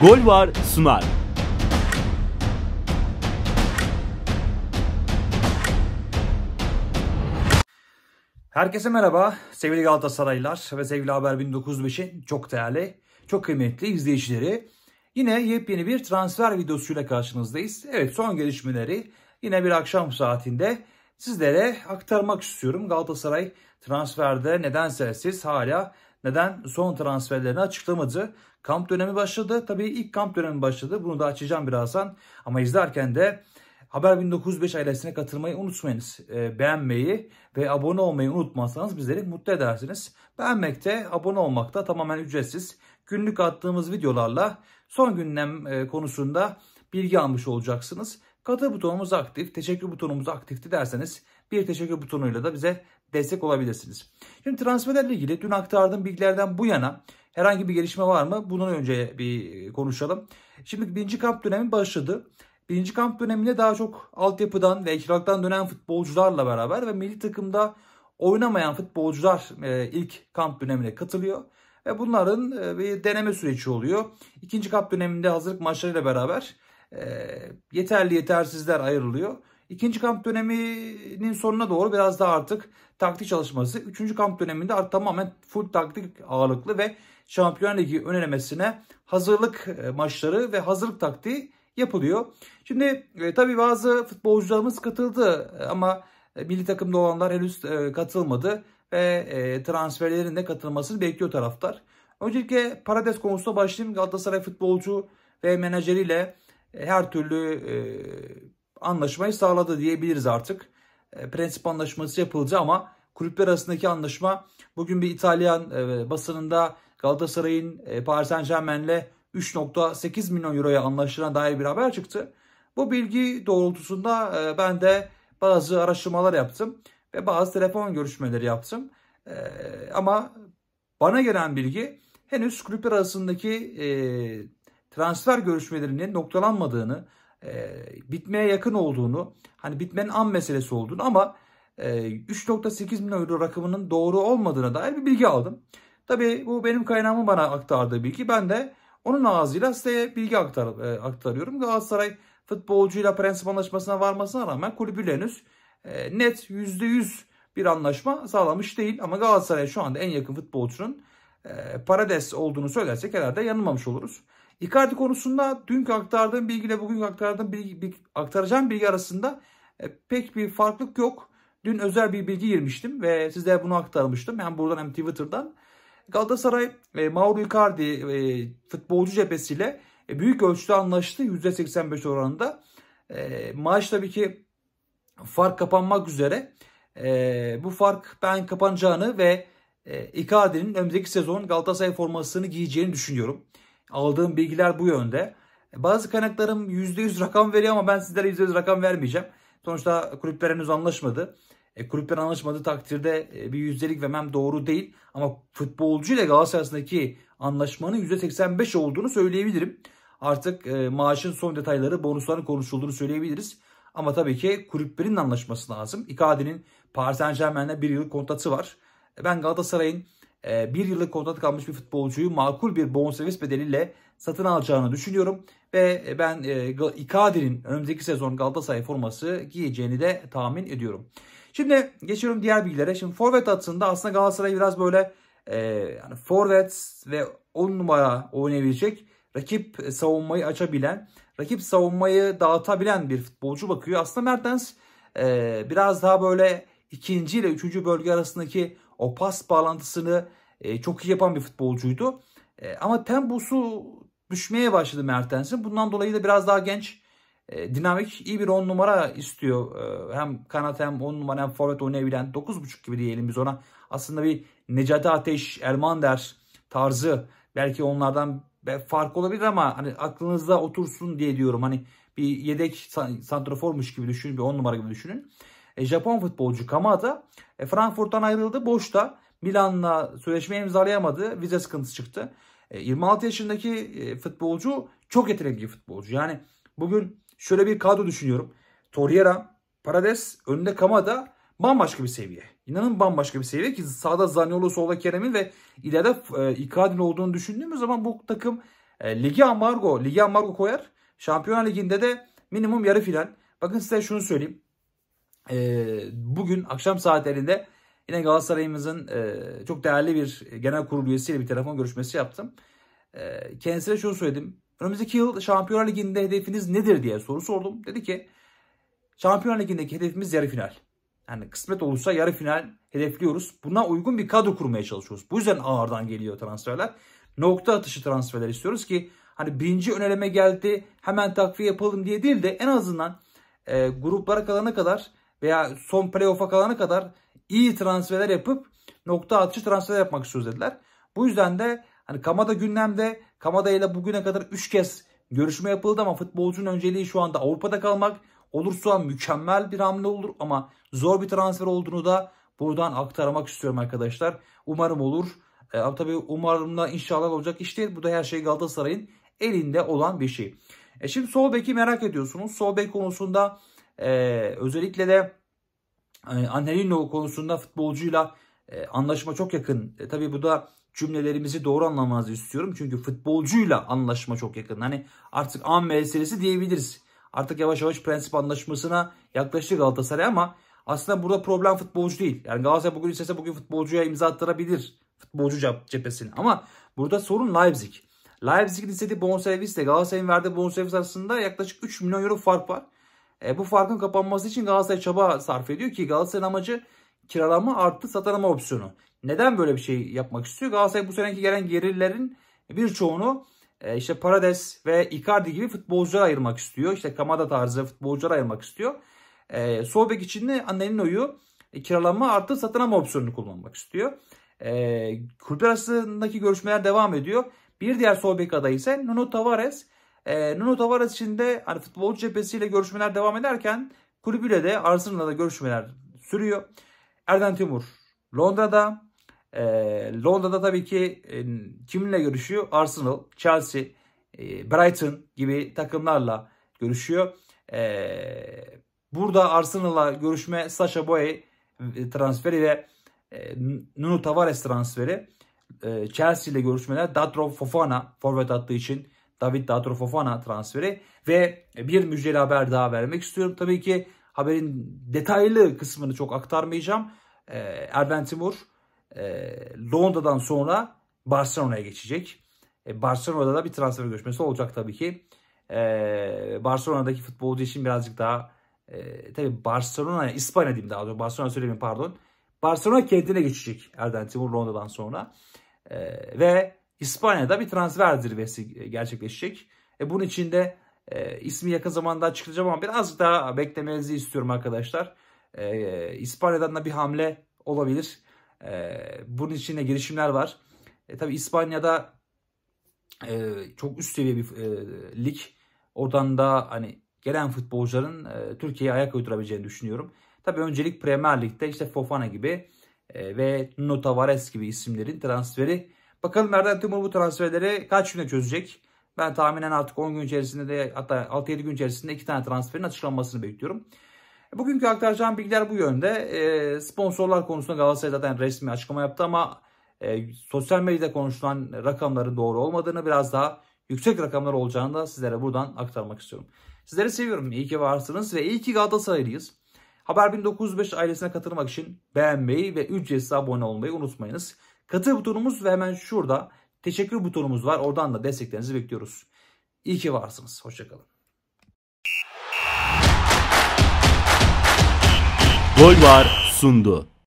Gol var sunar. Herkese merhaba sevgili Galatasaraylılar ve sevgili Haber 1905'in çok değerli, çok kıymetli izleyicileri. Yine yepyeni bir transfer videosuyla karşınızdayız. Evet son gelişmeleri yine bir akşam saatinde sizlere aktarmak istiyorum. Galatasaray transferde neden sessiz hala neden son transferlerini açıklamadı? Kamp dönemi başladı. Tabii ilk kamp dönemi başladı. Bunu da açacağım birazdan. Ama izlerken de Haber 1905 ailesine katılmayı unutmayınız. Ee, beğenmeyi ve abone olmayı unutmazsanız bizleri mutlu edersiniz. Beğenmekte, abone olmakta tamamen ücretsiz. Günlük attığımız videolarla son gündem e, konusunda bilgi almış olacaksınız. Katıl butonumuz aktif, teşekkür butonumuz aktifti derseniz bir teşekkür butonuyla da bize destek olabilirsiniz. Şimdi transferlerle ilgili dün aktardığım bilgilerden bu yana herhangi bir gelişme var mı? Bunun önce bir konuşalım. Şimdi birinci kamp dönemi başladı. Birinci kamp döneminde daha çok altyapıdan ve kiralıktan dönen futbolcularla beraber ve milli takımda oynamayan futbolcular e, ilk kamp dönemine katılıyor. Ve bunların e, bir deneme süreci oluyor. İkinci kamp döneminde hazırlık maçlarıyla beraber ee, yeterli yetersizler ayrılıyor. İkinci kamp döneminin sonuna doğru biraz daha artık taktik çalışması. Üçüncü kamp döneminde artık tamamen full taktik ağırlıklı ve Şampiyon Ligi önelemesine hazırlık e, maçları ve hazırlık taktiği yapılıyor. Şimdi e, tabii bazı futbolcularımız katıldı e, ama e, milli takımda olanlar henüz e, katılmadı ve e, transferlerin de katılmasını bekliyor taraftar. Öncelikle Parades konusunda başlayayım. Galatasaray futbolcu ve menajeriyle e, her türlü e, anlaşmayı sağladı diyebiliriz artık. E, prensip anlaşması yapıldı ama kulüpler arasındaki anlaşma bugün bir İtalyan e, basınında Galatasaray'ın e, Paris Saint Germain'le 3.8 milyon euroya anlaştığına dair bir haber çıktı. Bu bilgi doğrultusunda e, ben de bazı araştırmalar yaptım ve bazı telefon görüşmeleri yaptım. E, ama bana gelen bilgi henüz kulüpler arasındaki e, transfer görüşmelerinin noktalanmadığını, e, bitmeye yakın olduğunu, hani bitmenin an meselesi olduğunu ama e, 3.8 milyon euro rakamının doğru olmadığına dair bir bilgi aldım. Tabii bu benim kaynağımın bana aktardığı bilgi. Ben de onun ağzıyla size bilgi aktar, e, aktarıyorum. Galatasaray futbolcuyla prensip anlaşmasına varmasına rağmen kulübüyle henüz e, net %100 bir anlaşma sağlamış değil. Ama Galatasaray şu anda en yakın futbolcunun e, Parades olduğunu söylersek herhalde yanılmamış oluruz. Icardi konusunda dünkü aktardığım bilgiyle bugün aktardığım bilgi, bilgi, aktaracağım bilgi arasında e, pek bir farklılık yok. Dün özel bir bilgi girmiştim ve sizlere bunu aktarmıştım. Hem buradan hem Twitter'dan. Galatasaray e, Mauro Icardi e, futbolcu cephesiyle e, büyük ölçüde anlaştı. %85 oranında. E, maaş tabii ki fark kapanmak üzere. E, bu fark ben kapanacağını ve e, Icardi'nin önümüzdeki sezon Galatasaray formasını giyeceğini düşünüyorum. Aldığım bilgiler bu yönde. Bazı kaynaklarım %100 rakam veriyor ama ben sizlere %100 rakam vermeyeceğim. Sonuçta kulüpler henüz anlaşmadı. E, kulüpler anlaşmadığı takdirde e, bir yüzdelik vermem doğru değil. Ama futbolcu ile Galatasaray arasındaki anlaşmanın %85 olduğunu söyleyebilirim. Artık e, maaşın son detayları, bonusların konuşulduğunu söyleyebiliriz. Ama tabii ki kulüplerin anlaşması lazım. Icardi'nin Paris Saint Germain'le bir yıl kontratı var. E, ben Galatasaray'ın ee, bir yıllık kontrat kalmış bir futbolcuyu makul bir bonservis bedeliyle satın alacağını düşünüyorum. Ve ben e, Icardi'nin önümüzdeki sezon Galatasaray forması giyeceğini de tahmin ediyorum. Şimdi geçiyorum diğer bilgilere. Şimdi forvet hattında aslında Galatasaray biraz böyle e, yani forvet ve 10 numara oynayabilecek rakip savunmayı açabilen, rakip savunmayı dağıtabilen bir futbolcu bakıyor. Aslında Mertens e, biraz daha böyle ikinci ile üçüncü bölge arasındaki o pas bağlantısını e, çok iyi yapan bir futbolcuydu. E, ama temposu düşmeye başladı Mertens'in. Bundan dolayı da biraz daha genç, e, dinamik, iyi bir 10 numara istiyor. E, hem kanat hem 10 numara hem forvet oynayabilen 9.5 gibi diyelim biz ona. Aslında bir Necati Ateş, Elmander tarzı belki onlardan fark olabilir ama hani aklınızda otursun diye diyorum. Hani bir yedek santraformuş gibi düşünün, bir 10 numara gibi düşünün e, Japon futbolcu Kamada e, Frankfurt'tan ayrıldı. Boşta Milan'la sözleşme imzalayamadı. Vize sıkıntısı çıktı. E, 26 yaşındaki e, futbolcu çok yetenekli bir futbolcu. Yani bugün şöyle bir kadro düşünüyorum. Torreira, Parades, önünde Kamada bambaşka bir seviye. İnanın bambaşka bir seviye ki sağda Zaniolo, solda Kerem'in ve ileride e, Icardi'nin olduğunu düşündüğümüz zaman bu takım e, ligi amargo, ligi amargo koyar. Şampiyonlar Ligi'nde de minimum yarı final. Bakın size şunu söyleyeyim. Ee, bugün akşam saatlerinde yine Galatasaray'ımızın e, çok değerli bir genel kurul üyesiyle bir telefon görüşmesi yaptım. Ee, kendisine şunu söyledim. Önümüzdeki yıl Şampiyonlar Ligi'nde hedefiniz nedir diye soru sordum. Dedi ki Şampiyonlar Ligi'ndeki hedefimiz yarı final. Yani kısmet olursa yarı final hedefliyoruz. Buna uygun bir kadro kurmaya çalışıyoruz. Bu yüzden ağırdan geliyor transferler. Nokta atışı transferler istiyoruz ki hani birinci öneleme geldi hemen takviye yapalım diye değil de en azından e, gruplara kalana kadar veya son playoff'a kalana kadar iyi transferler yapıp nokta atışı transfer yapmak istiyoruz dediler. Bu yüzden de hani Kamada gündemde Kamada ile bugüne kadar 3 kez görüşme yapıldı ama futbolcunun önceliği şu anda Avrupa'da kalmak. Olursa mükemmel bir hamle olur ama zor bir transfer olduğunu da buradan aktarmak istiyorum arkadaşlar. Umarım olur. E, ama tabii umarım da inşallah olacak iş değil. Bu da her şey Galatasaray'ın elinde olan bir şey. E şimdi sol beki merak ediyorsunuz. Sol bek konusunda ee, özellikle de e, Angelino konusunda futbolcuyla e, anlaşma çok yakın. E, tabii bu da cümlelerimizi doğru anlamanızı istiyorum. Çünkü futbolcuyla anlaşma çok yakın. Hani artık an meselesi diyebiliriz. Artık yavaş yavaş prensip anlaşmasına yaklaştı Galatasaray ama aslında burada problem futbolcu değil. Yani Galatasaray bugün istese bugün futbolcuya imza attırabilir. Futbolcu cephesini. Ama burada sorun Leipzig. Leipzig'in istediği bonservis ile Galatasaray'ın verdiği bonservis arasında yaklaşık 3 milyon euro fark var. E, bu farkın kapanması için Galatasaray çaba sarf ediyor ki Galatasaray'ın amacı kiralama arttı satın alma opsiyonu. Neden böyle bir şey yapmak istiyor? Galatasaray bu seneki gelen gelirlerin birçoğunu e, işte Parades ve Icardi gibi futbolculara ayırmak istiyor. İşte Kamada tarzı futbolculara ayırmak istiyor. E, sol bek için de Anelino'yu e, kiralama arttı satın alma opsiyonunu kullanmak istiyor. E, kulüpler arasındaki görüşmeler devam ediyor. Bir diğer sol bek adayı ise Nuno Tavares. E, Nuno Tavares için de hani futbolcu cephesiyle görüşmeler devam ederken kulübüyle de Arsenal'la da görüşmeler sürüyor. Erden Timur Londra'da. E, Londra'da tabii ki e, kiminle görüşüyor? Arsenal, Chelsea, e, Brighton gibi takımlarla görüşüyor. E, burada Arsenal'la görüşme Sasha Boye e, transferi ve e, Nuno Tavares transferi. E, Chelsea ile görüşmeler Datro Fofana forvet attığı için David Dator Fofana transferi ve bir müjdeli haber daha vermek istiyorum. Tabii ki haberin detaylı kısmını çok aktarmayacağım. Ee, Erden Timur e, Londra'dan sonra Barcelona'ya geçecek. E, Barcelona'da da bir transfer görüşmesi olacak tabii ki. E, Barcelona'daki futbolcu için birazcık daha tabii Barcelona, İspanya diyeyim daha doğrusu Barcelona söylemeyeyim pardon. Barcelona kentine geçecek Erden Timur Londra'dan sonra. ve İspanya'da bir transfer zirvesi e, gerçekleşecek. E bunun için de e, ismi yakın zamanda açıklayacağım ama biraz daha beklemenizi istiyorum arkadaşlar. E, İspanya'dan da bir hamle olabilir. E, bunun için de girişimler var. E, tabii İspanya'da e, çok üst seviye bir e, lig. Oradan da hani gelen futbolcuların e, Türkiye'ye ayak uydurabileceğini düşünüyorum. Tabii öncelik Premier Lig'de işte Fofana gibi e, ve Nuno Tavares gibi isimlerin transferi Bakalım Erdem Timur bu transferleri kaç güne çözecek? Ben tahminen artık 10 gün içerisinde de hatta 6-7 gün içerisinde 2 tane transferin açıklanmasını bekliyorum. Bugünkü aktaracağım bilgiler bu yönde. Ee, sponsorlar konusunda Galatasaray zaten resmi açıklama yaptı ama e, sosyal medyada konuşulan rakamların doğru olmadığını biraz daha yüksek rakamlar olacağını da sizlere buradan aktarmak istiyorum. Sizleri seviyorum. İyi ki varsınız ve iyi ki Galatasaraylıyız. Haber 1905 ailesine katılmak için beğenmeyi ve ücretsiz abone olmayı unutmayınız. Katıl butonumuz ve hemen şurada teşekkür butonumuz var. Oradan da desteklerinizi bekliyoruz. İyi ki varsınız. Hoşçakalın. Gol var sundu.